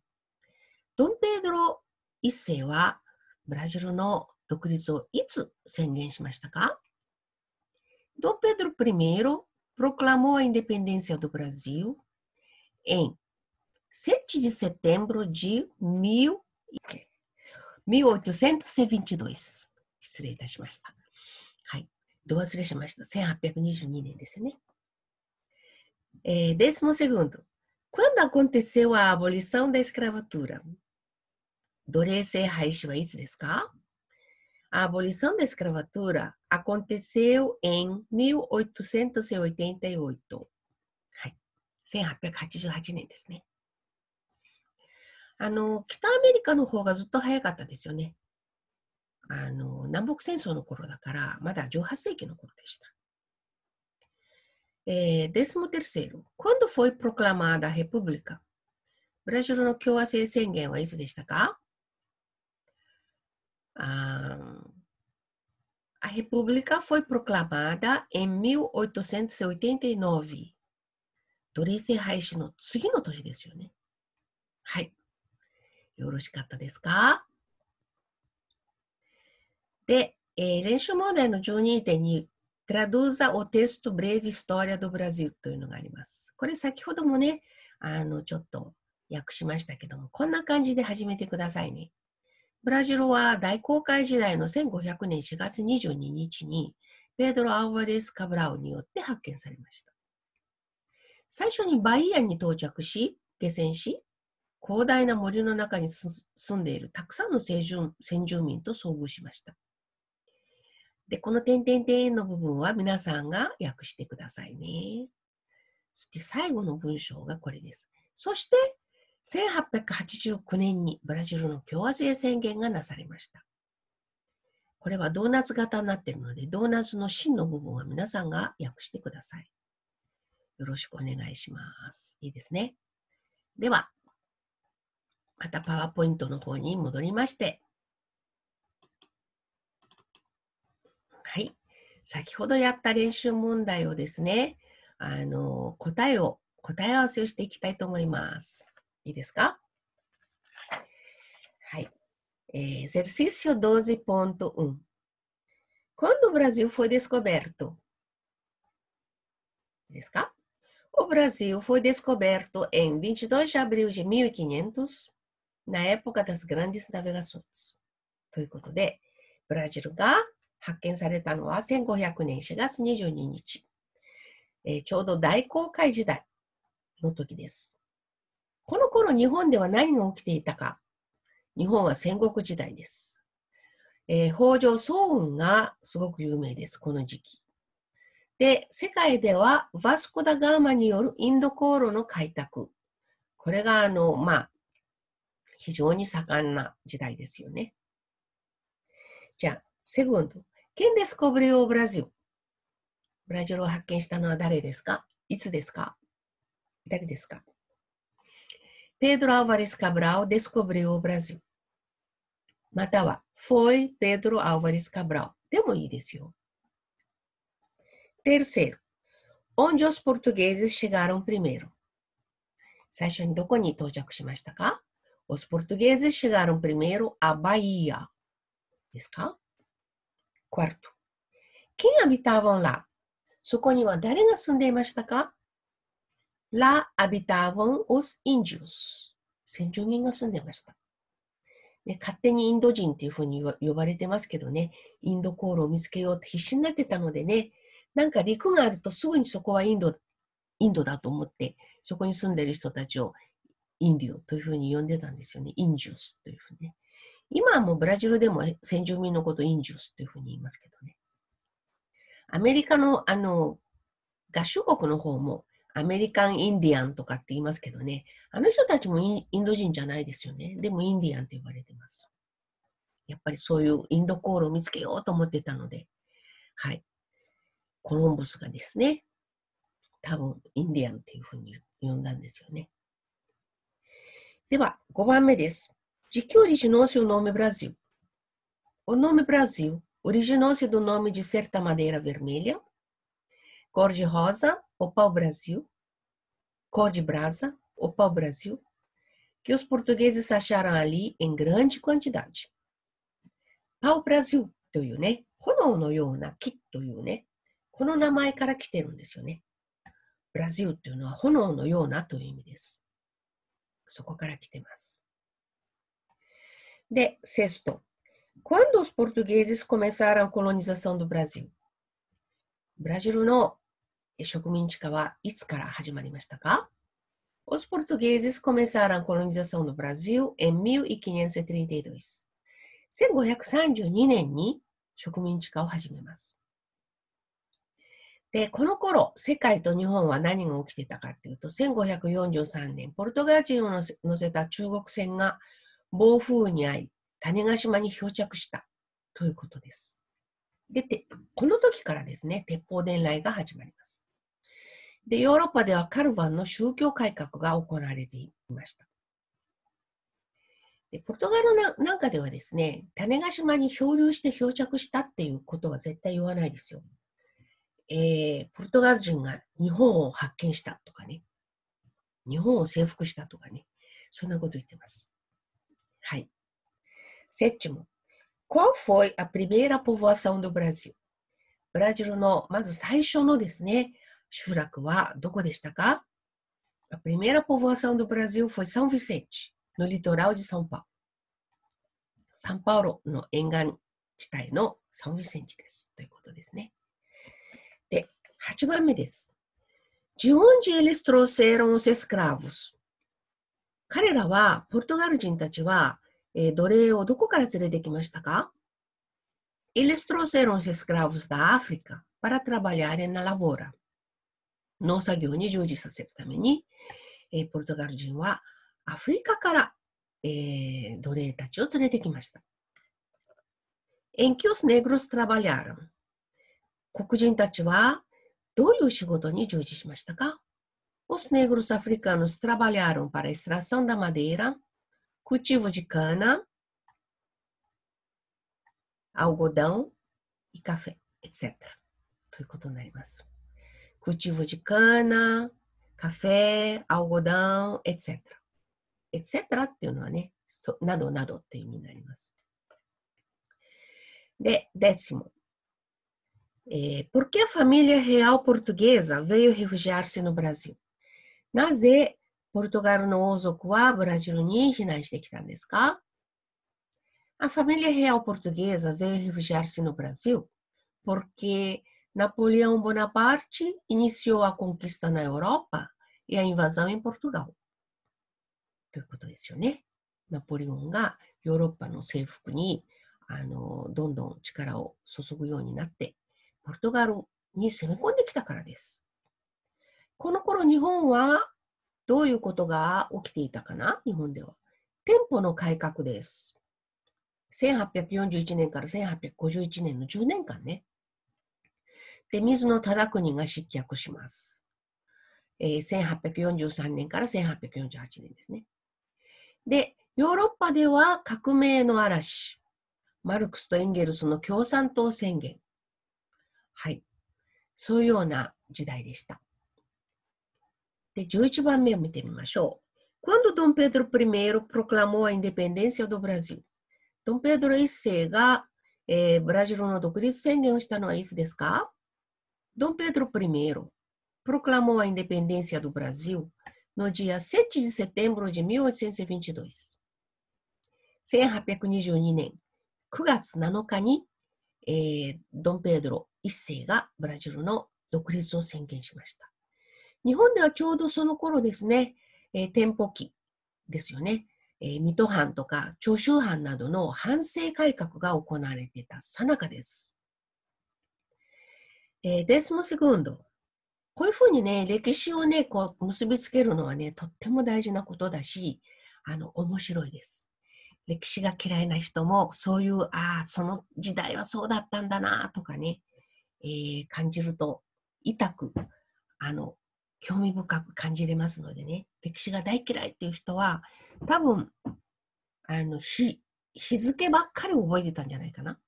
Dom Pedro 一世はブラジルの独立をいつ宣言しましたか Dom Pedro I proclamou a independência do Brasil em 7 de setembro de 1000. 1822。失礼いたしました。はい。ど忘れしました。1822年ですね。É, né? é, décimo segundo. Quando aconteceu a abolição da escravatura? 奴隷制廃止はいつですか A abolição da escravatura aconteceu em 1888. はい。1888年ですね。あの、北アメリカの方がずっと早かったですよね。あの、南北戦争の頃だから、まだ18世紀の頃でした。え h décimo terceiro, quando foi p ブラジルの共和制宣言はいつでしたかあ A República foi proclamada em 1889. 奴隷制廃止の次の年ですよね。はい。よろしかったですかで、えー、練習問題の12.2 Traduza o texto breve História do Brasil というのがあります。これ先ほどもね、あの、ちょっと訳しましたけども、こんな感じで始めてくださいね。ブラジルは大航海時代の1500年4月22日に、ペドロ・アバレス・カブラウによって発見されました。最初にバイアンに到着し、下船し、広大な森の中に住んでいるたくさんの先住民と遭遇しました。で、この点々点の部分は皆さんが訳してくださいね。そして最後の文章がこれです。そして、1889年にブラジルの共和制宣言がなされました。これはドーナツ型になっているので、ドーナツの芯の部分は皆さんが訳してください。よろしくお願いします。いいですね。では、またパワーポイントの方に戻りまして、はい、先ほどやった練習問題をですね、あの答えを答え合わせをしていきたいと思います。いいですかはい。Eh, exercício 12.1 Quando o Brasil foi descoberto? Desca? O Brasil foi descoberto em 22 de abril de 1500 na época das grandes navegações. ということで、ブラジルが発見されたのは1500年4月22日、えー、ちょうど大航海時代の時です。この頃日本では何が起きていたか。日本は戦国時代です。えー、北条早雲がすごく有名です、この時期。で、世界ではバスコ・ダ・ガーマによるインド航路の開拓。これが、あの、まあ、非常に盛んな時代ですよね。Já, segundo, quem descobriu o Brasil? ブラジルを発見したのは誰ですかいつですか誰ですか Pedro Álvares Cabral descobriu o Brasil. または、foi Pedro Álvares Cabral. でもいいですよ。Terceiro, onde os portugueses chegaram primeiro? 最初にどこに到着しましたか Os portugueses chegaram primeiro à Bahia. Quarto. Quem habitavam lá? そこには誰が住んでいましたか l ア、habitavam os índios. 先住民が住んでました。ね、勝手にインド人っていうふうに呼ばれてますけどね、インド航路を見つけようって必死になってたのでね、なんか陸があるとすぐにそこはインド、インドだと思って、そこに住んでる人たちをインディオというふうに呼んでたんですよね。インジュースというふうにね。今はもうブラジルでも先住民のことインジュースというふうに言いますけどね。アメリカのあの合衆国の方もアメリカン・インディアンとかって言いますけどね、あの人たちもインド人じゃないですよね。でもインディアンって呼ばれてます。やっぱりそういうインド航路を見つけようと思ってたので、はい。コロンブスがですね、多分インディアンっていうふうに呼んだんですよね。では、5番目です。De que originou-se o nome Brasil? O nome Brasil originou-se do nome de certa madeira vermelha, cor de rosa, o pau-brasil, cor de brasa, o pau-brasil, que os portugueses acharam ali em grande quantidade. Pau-brasil というね、炎のような木というね、この名前から来てるんですよね。ブラジルというのは炎のようなという意味です。そこから来てます。で、セスト。quando os portugueses começaram a colonização do Brasil? ブラジルの植民地化はいつから始まりましたか Os portugueses começaram a colonização do Brasil em 1532. 1532年に植民地化を始めます。で、この頃、世界と日本は何が起きてたかっていうと、1543年、ポルトガル人を乗せた中国船が暴風雨に遭い、種子島に漂着したということです。で、この時からですね、鉄砲伝来が始まります。で、ヨーロッパではカルヴァンの宗教改革が行われていました。でポルトガルなんかではですね、種子島に漂流して漂着したっていうことは絶対言わないですよ。えー、ポルトガル人が日本を発見したとかね、日本を征服したとかね、そんなこと言ってます。はい。Sétimo, qual foi a primeira povoação do Brasil? ブラジルのまず最初のですね、集落はどこでしたか A primeira povoação do Brasil foi São Vicente, no litoral de São Paulo. サンパウロの沿岸地帯のサン・ヴィセンチです。ということですね。8番目です。d onde eles t r o u x e r a 彼らは、ポルトガル人たちは、えー、奴隷をどこから連れてきましたか Eles trouxeram os e s c r a v o t r a b a l h a r e 農作業に従事させるために、えー、ポルトガル人はアフリカから、えー、奴隷たちを連れてきました。エンキオス・ネグロス・トラバリアン。黒人たちはどういう仕事に従事しましたか Os negros africanos trabalharam para a extração da madeira, cultivo de cana, algodão e café, etc. Cultivo de cana, café, algodão, etc. etc. Né? décimo é, por que a família real portuguesa veio refugiar-se no Brasil? なぜポルトガルの王族はブラジルに避難してきたんですか A família real portuguesa veio refugiar-se no Brasil porque Napoleão Bonaparte iniciou a conquista na Europa e a invasão em Portugal. ということですよね。ナポレオンがヨーロッパの征服にあのどんどん力を注ぐようになって então, ポルトガルに攻め込んできたからです。この頃日本はどういうことが起きていたかな日本では。店舗の改革です。1841年から1851年の10年間ね。で、水野忠国が失脚します。えー、1843年から1848年ですね。で、ヨーロッパでは革命の嵐、マルクスとエンゲルスの共産党宣言、はい。そういうような時代でした。で、11番目を見てみましょう。Quando Dom Pedro I proclamou a independência do Brasil? ドン・ペドロ一世が、えー、ブラジルの独立宣言をしたのはいつですかドン・ペドロ I proclamou a independência do Brasil no dia 7 de setembro de 1822. 1822年9月7日に、えー、ドン・ペドロ一世がブラジルの独立を宣言しました。日本ではちょうどその頃ですね、えー、店舗機ですよね、えー、水戸藩とか長州藩などの反省改革が行われていたさなかです。えー、デスモセグンド。こういうふうにね、歴史をね、こう結びつけるのはね、とっても大事なことだし、あの、面白いです。歴史が嫌いな人も、そういう、ああ、その時代はそうだったんだな、とかね、えー、感じると、痛く、あの、興味深く感じれますのでね、歴史が大嫌いっていう人は、多分、あの、日、日付ばっかり覚えてたんじゃないかな。だ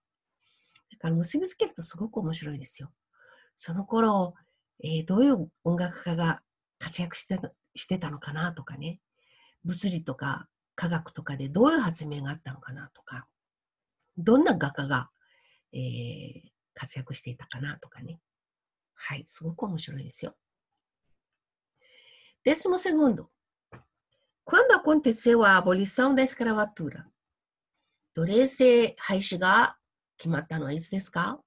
から結びつけるとすごく面白いですよ。その頃、えー、どういう音楽家が活躍してたしてたのかなとかね、物理とか科学とかでどういう発明があったのかなとか、どんな画家が、えー、活躍していたかなとかね。はい、すごく面白いですよ。Décimo s Quando aconteceu a abolição da escravatura? 奴隷制廃止が決まったのはいつですか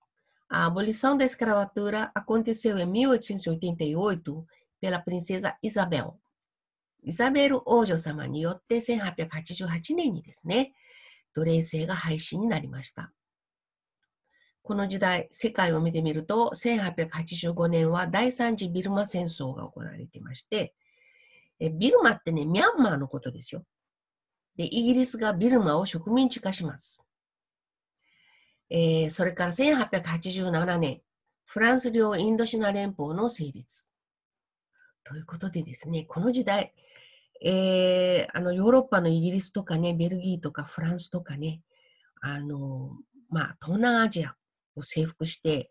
A abolição da escravatura aconteceu em 1888 pela princesa Isabel. イザベル王女様によって1888年にですね、奴隷制が廃止になりました。この時代、世界を見てみると、1885年は第3次ビルマ戦争が行われていまして、えビルマってね、ミャンマーのことですよ。で、イギリスがビルマを植民地化します。えー、それから1887年、フランス領インドシナ連邦の成立。ということでですね、この時代、えー、あのヨーロッパのイギリスとかね、ベルギーとかフランスとかね、あのまあ、東南アジア、を征服して、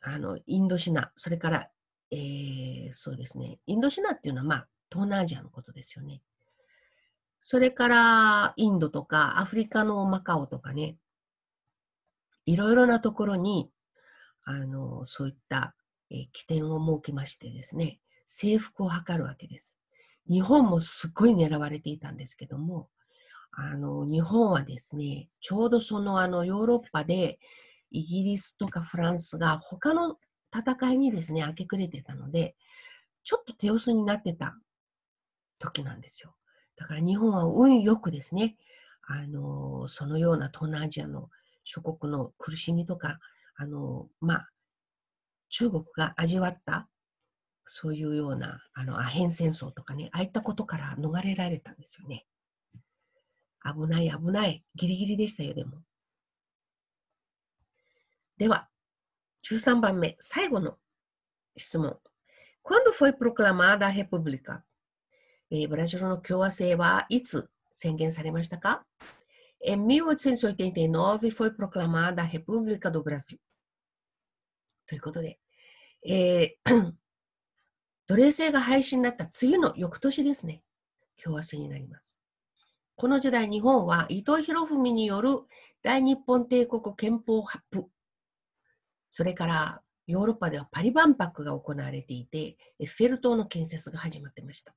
あの、インドシナ、それから、えー、そうですね、インドシナっていうのは、まあ、東南アジアのことですよね。それから、インドとか、アフリカのマカオとかね、いろいろなところに、あの、そういった、えー、起点を設けましてですね、征服を図るわけです。日本もすっごい狙われていたんですけども、あの、日本はですね、ちょうどそのあのヨーロッパで、イギリスとかフランスが他の戦いにですね、明け暮れてたので、ちょっと手薄になってた時なんですよ。だから日本は運よくですね、あのそのような東南アジアの諸国の苦しみとか、あのまあ、中国が味わったそういうようなあのアヘン戦争とかね、ああいったことから逃れられたんですよね。危ない危ない、ギリギリでしたよ、でも。では、13番目、最後の質問。Quando foi proclamada a República? えー、ブラジルの共和制はいつ宣言されましたか Em 1889 foi proclamada a República do Brasil. ということで、えー、奴隷制が廃止になった次の翌年ですね、共和制になります。この時代、日本は伊藤博文による大日本帝国憲法発布それからヨーロッパではパリ万博が行われていて、エッフェル塔の建設が始まってました。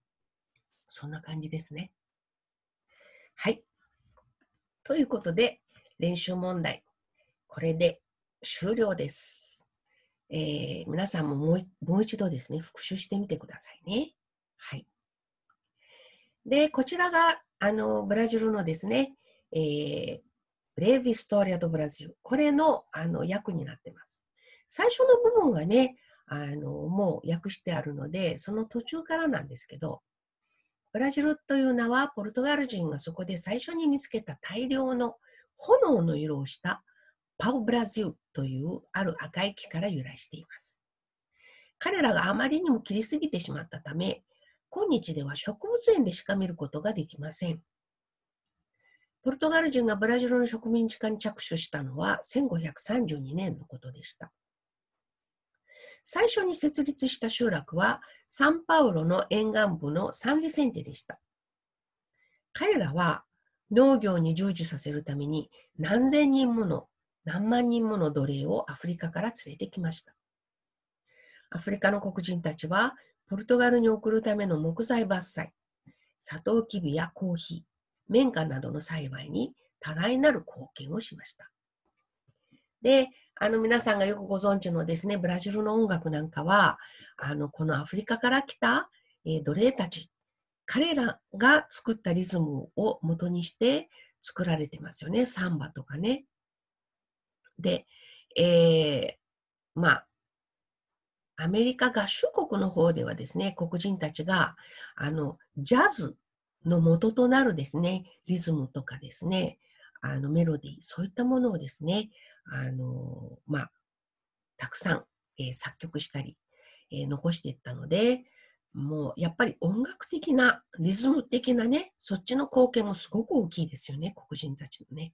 そんな感じですね。はい。ということで、練習問題、これで終了です。えー、皆さんももうもう一度ですね、復習してみてくださいね。はい。で、こちらが、あの、ブラジルのですね、えー、ブレイヴィストーリアとブラジル。これの、あの、役になってます。最初の部分はね、あの、もう訳してあるので、その途中からなんですけど、ブラジルという名はポルトガル人がそこで最初に見つけた大量の炎の色をしたパウ・ブラジルというある赤い木から由来しています。彼らがあまりにも切りすぎてしまったため、今日では植物園でしか見ることができません。ポルトガル人がブラジルの植民地化に着手したのは1532年のことでした。最初に設立した集落はサンパウロの沿岸部のサンビセンテでした。彼らは農業に従事させるために何千人もの何万人もの奴隷をアフリカから連れてきました。アフリカの黒人たちはポルトガルに送るための木材伐採、サトウキビやコーヒー、綿花などの栽培に多大なる貢献をしました。で、あの皆さんがよくご存知のですね、ブラジルの音楽なんかは、あのこのアフリカから来た、えー、奴隷たち、彼らが作ったリズムを元にして作られてますよね、サンバとかね。で、えー、まあ、アメリカ合衆国の方ではですね、黒人たちが、あの、ジャズの元となるですね、リズムとかですね、あのメロディー、そういったものをですね、あのまあ、たくさん、えー、作曲したり、えー、残していったので、もうやっぱり音楽的な、リズム的なね、そっちの貢献もすごく大きいですよね、黒人たちのね。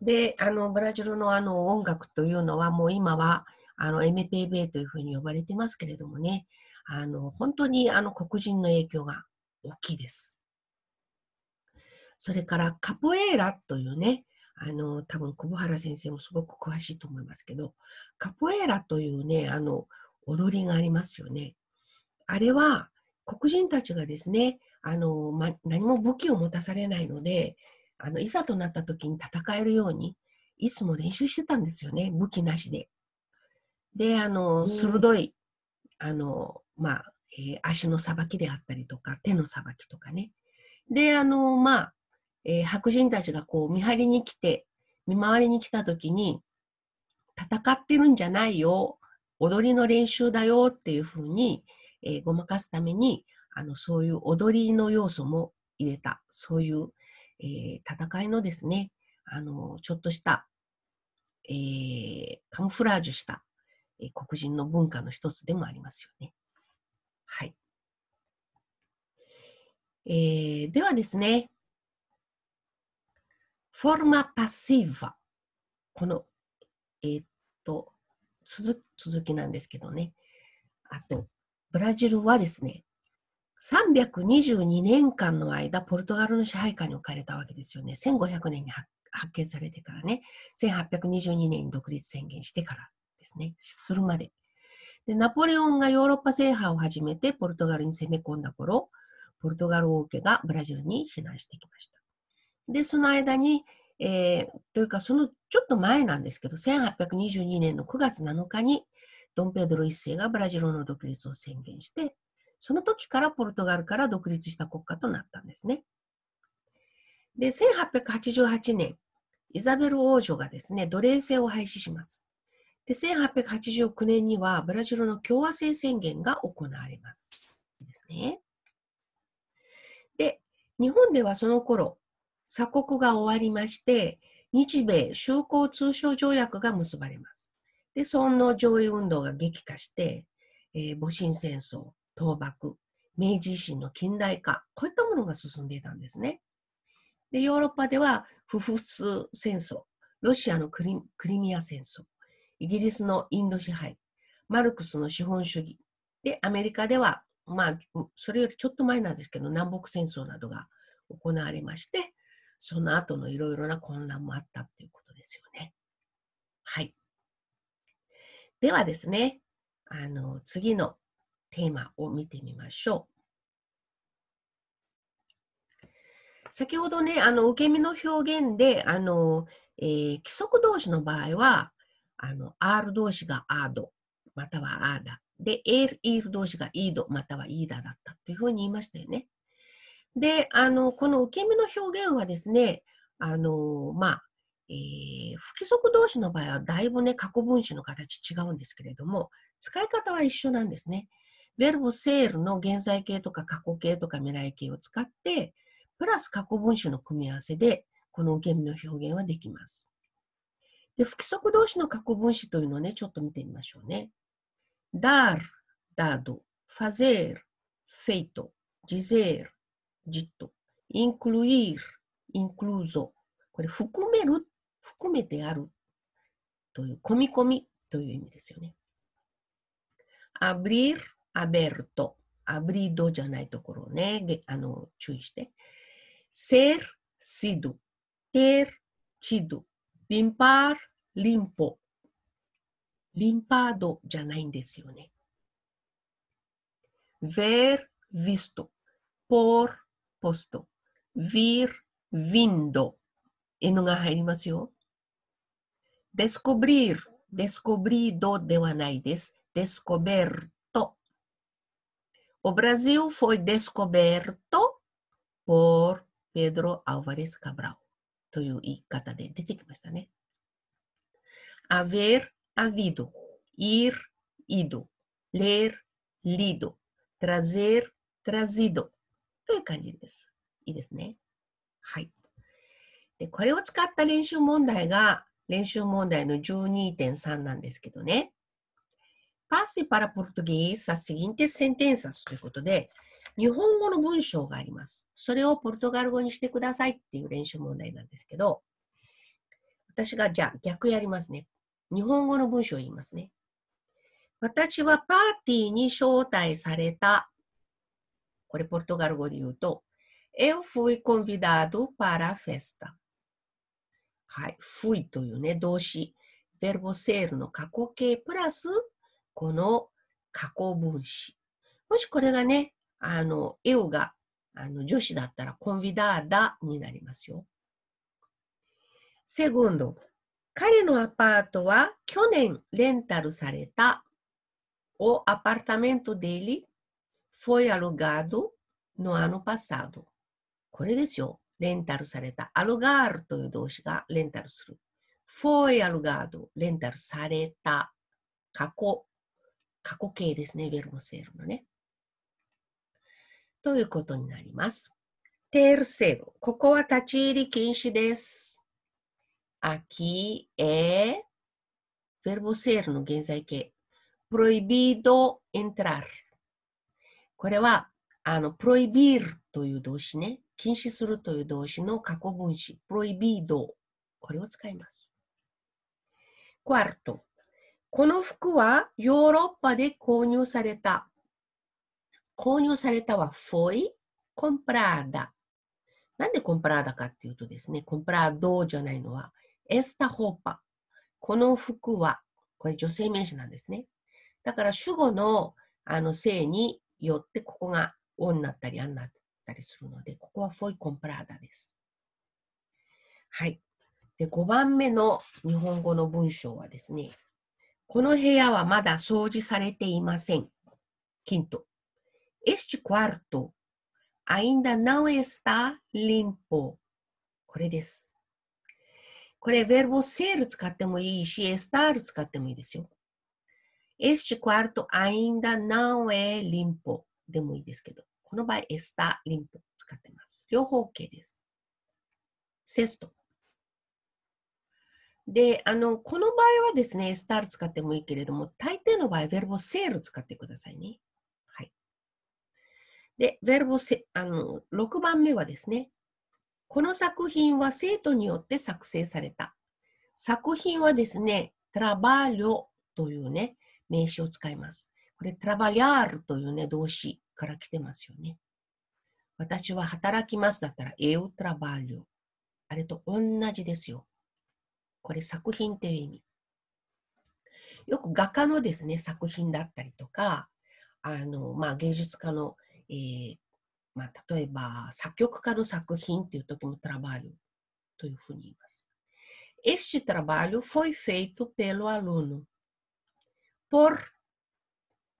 で、あの、ブラジルのあの音楽というのはもう今は、あの、エ p b ーベというふうに呼ばれてますけれどもね、あの、本当にあの黒人の影響が大きいです。それからカポエーラというね、あの、多分、久保原先生もすごく詳しいと思いますけど、カポエラというね、あの、踊りがありますよね。あれは、黒人たちがですね、あの、ま、何も武器を持たされないので、あの、いざとなった時に戦えるように、いつも練習してたんですよね、武器なしで。で、あの、鋭い、あの、まあ、えー、足のさばきであったりとか、手のさばきとかね。で、あの、まあ、えー、白人たちがこう見張りに来て、見回りに来た時に、戦ってるんじゃないよ、踊りの練習だよっていうふうに、えー、ごまかすために、あの、そういう踊りの要素も入れた、そういう、えー、戦いのですね、あの、ちょっとした、えー、カムフラージュした、えー、黒人の文化の一つでもありますよね。はい。えー、ではですね、フォルマパシーバ。この、えー、っと続、続きなんですけどね。あと、ブラジルはですね、322年間の間、ポルトガルの支配下に置かれたわけですよね。1500年に発見されてからね、1822年に独立宣言してからですね、するまで。でナポレオンがヨーロッパ制覇を始めてポルトガルに攻め込んだ頃、ポルトガル王家がブラジルに避難してきました。で、その間に、えー、というかそのちょっと前なんですけど、1822年の9月7日に、ドン・ペドロ1世がブラジルの独立を宣言して、その時からポルトガルから独立した国家となったんですね。で、1888年、イザベル王女がですね、奴隷制を廃止します。で、1889年にはブラジルの共和制宣言が行われます。ですね。で、日本ではその頃、鎖国が終わりまして、日米修好通商条約が結ばれます。で、尊皇攘夷運動が激化して、えー、戊辰戦争、倒幕、明治維新の近代化、こういったものが進んでいたんですね。で、ヨーロッパでは、不仏戦争、ロシアのクリミア戦争、イギリスのインド支配、マルクスの資本主義、で、アメリカでは、まあ、それよりちょっと前なんですけど、南北戦争などが行われまして、その後のいろいろな混乱もあったっていうことですよね。はい。ではですね、あの、次のテーマを見てみましょう。先ほどね、あの、受け身の表現で、あの、えー、規則動詞の場合は、あの、R 動詞が R ド、または R だ。で、エール、イール同士がイードまたはイーダだったというふうに言いましたよね。で、あの、この受け身の表現はですね、あの、まあ、えー、不規則動詞の場合はだいぶね、過去分詞の形違うんですけれども、使い方は一緒なんですね。ベルボセールの現在形とか過去形とか未来形を使って、プラス過去分詞の組み合わせで、この受け身の表現はできます。で、不規則動詞の過去分詞というのをね、ちょっと見てみましょうね。ダール、ダード、ファゼール、フェイト、ジゼール、Incluir, 実と、incluir、incluso、これ含める、含めてあるという、込み込みという意味ですよね。abrir、aberto、abrido じゃないところをね、あの注意して。ser、sido、ter、sido、limpar、limpo、limpado じゃないんですよね。ver, visto, por, posto. Vir vindo. E una animación. Descubrir, descubrido, de Wanaides. Descoberto. O Brasil foi descoberto por Pedro Álvares Cabral. y y kata de pues, Haver havido. Ir ido. Ler lido. Trazer trazido という感じです。いいですね。はい。で、これを使った練習問題が、練習問題の12.3なんですけどね。パーシーパラポルトギーサスギンテ ê センテンサスということで、日本語の文章があります。それをポルトガル語にしてくださいっていう練習問題なんですけど、私がじゃあ逆やりますね。日本語の文章を言いますね。私はパーティーに招待されたこれポルトガル語で言うと、Eu fui convidado para a festa. はい、fui というね、動詞、verbo ser の過去形プラス、この過去分詞。もしこれがね、あの、eu があの女子だったら、convidada になりますよ。s e g u n d 彼のアパートは去年レンタルされた。お、アパ a r メント e n t o foi alugado no ano passado。これですよ。レンタルされた。alugar という動詞がレンタルする。foi alugado レンタルされた。過去。過去形ですね。ベルボセールのね。ということになります。テールセロ。ここは立ち入り禁止です。aquí é verbo ser の現在形。prohibido entrar。これは、あの、プロイビールという動詞ね。禁止するという動詞の過去分詞、プロイビード。これを使います。クワルト。この服はヨーロッパで購入された。購入されたはフォイ・コンプラーダ。なんでコンプラーダかっていうとですね、コンプラードじゃないのは、エスタホーパ。この服は、これ女性名詞なんですね。だから主語のあの性によってここがオンになったりアンになったりするので、ここはフォイコンプラーダです。はい。で、5番目の日本語の文章はですね、この部屋はまだ掃除されていません。キント。エ t o este quarto ainda não está limpo. これです。これ、verbo ser 使ってもいいし、estar 使ってもいいですよ。Este quarto ainda não é limpo でもいいですけど、この場合、エスタリンポ使ってます。両方 OK です。セスト。で、あの、この場合はですね、エスタール使ってもいいけれども、大抵の場合、v ェルボセール使ってくださいね。はい。で、v ェルボセ、あの、6番目はですね、この作品は生徒によって作成された。作品はですね、トラバーリョというね、名詞を使います。これ、トラバリャールというね、動詞から来てますよね。私は働きますだったら、エオトラバリオ。あれと同じですよ。これ、作品という意味。よく画家のですね、作品だったりとか、あの、まあ、芸術家の、えー、まあ、例えば、作曲家の作品っていう時もトラバリオというふうに言います。Este trabalho foi feito pelo aluno. por、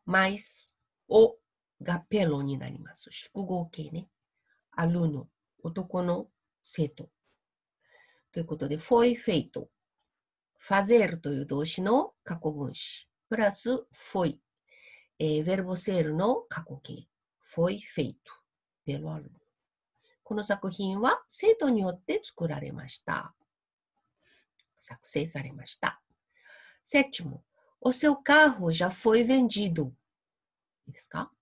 mais をがペロになります。複合形ね。アルヌ、男の生徒。ということで、foi feito。fazer という動詞の過去分詞。プラス foi。えー、verbo ser の過去形。foi feito。pelo この作品は生徒によって作られました。作成されました。セッチもお seu carro já foi vendido. いいですか、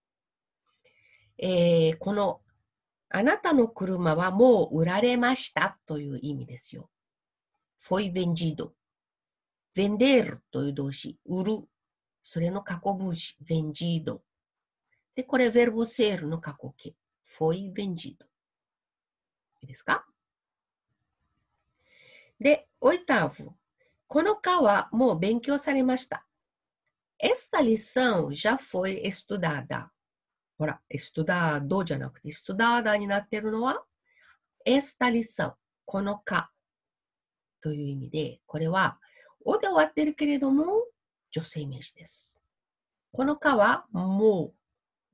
えー、このあなたの車はもう売られましたという意味ですよ。foi vendido。vender という動詞、売る。それの過去分詞、vendido。で、これ、verbo ser の過去形、foi vendido。いいですかで、おいたーブ。この科はもう勉強されました。Esta lição já foi estudada. Ora, ほら、estudado não, estudada になってるのは esta lição、この課という意味で、これは、おで終わってるけれども、女性名詞です。この課はも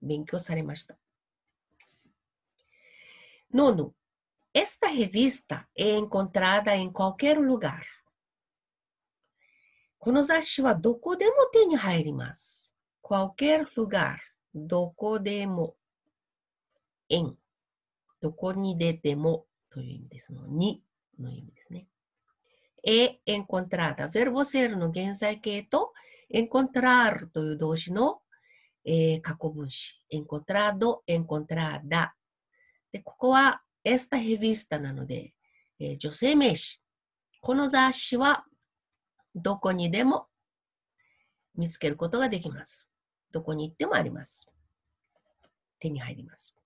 う勉強されました。Nono, esta revista é encontrada em qualquer lugar. この雑誌はどこでも手に入ります。Qualquer lugar どこでも。円。どこに出てもという意味です。のにの意味ですね。え、encontrada。verbo ser の現在形と encontrar という動詞の、えー、過去分詞。encontrado, encontrada。で、ここは esta revista なので、えー、女性名詞。この雑誌はどこにでも見つけることができます。どこに行ってもあります。手に入ります。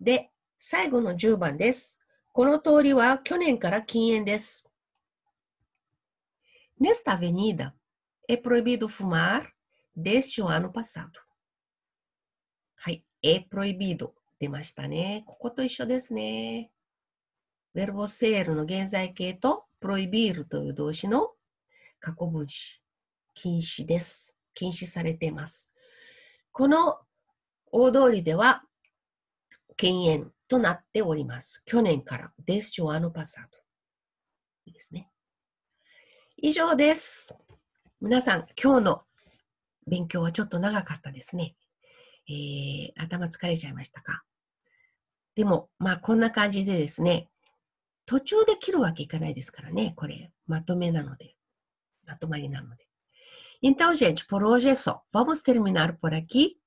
で、最後の10番です。この通りは去年から禁煙です。Nesta avenida é proibido fumar desde o ano passado. はい、é proibido 出ましたね。ここと一緒ですね。verbo ser の現在形とプロイビールという動詞の過去分詞、禁止です。禁止されています。この大通りでは禁煙となっております。去年から。ですアのパサード。いいですね。以上です。皆さん、今日の勉強はちょっと長かったですね。えー、頭疲れちゃいましたかでも、まあ、こんな感じでですね、途中で切るわけいかないですからね、これ。まとめなので。まとまりなので。Então, gente, por hoje é só. Vamos terminar por aqui.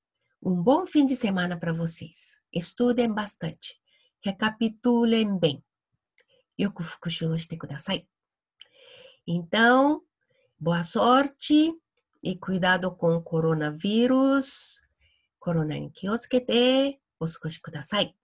Um bom fim de semana para vocês. Estudem bastante. Recapitulem bem. よく復習してください。Então, boa sorte e cuidado com o coronavírus. c o r コロナに気をつけてお過ごしください。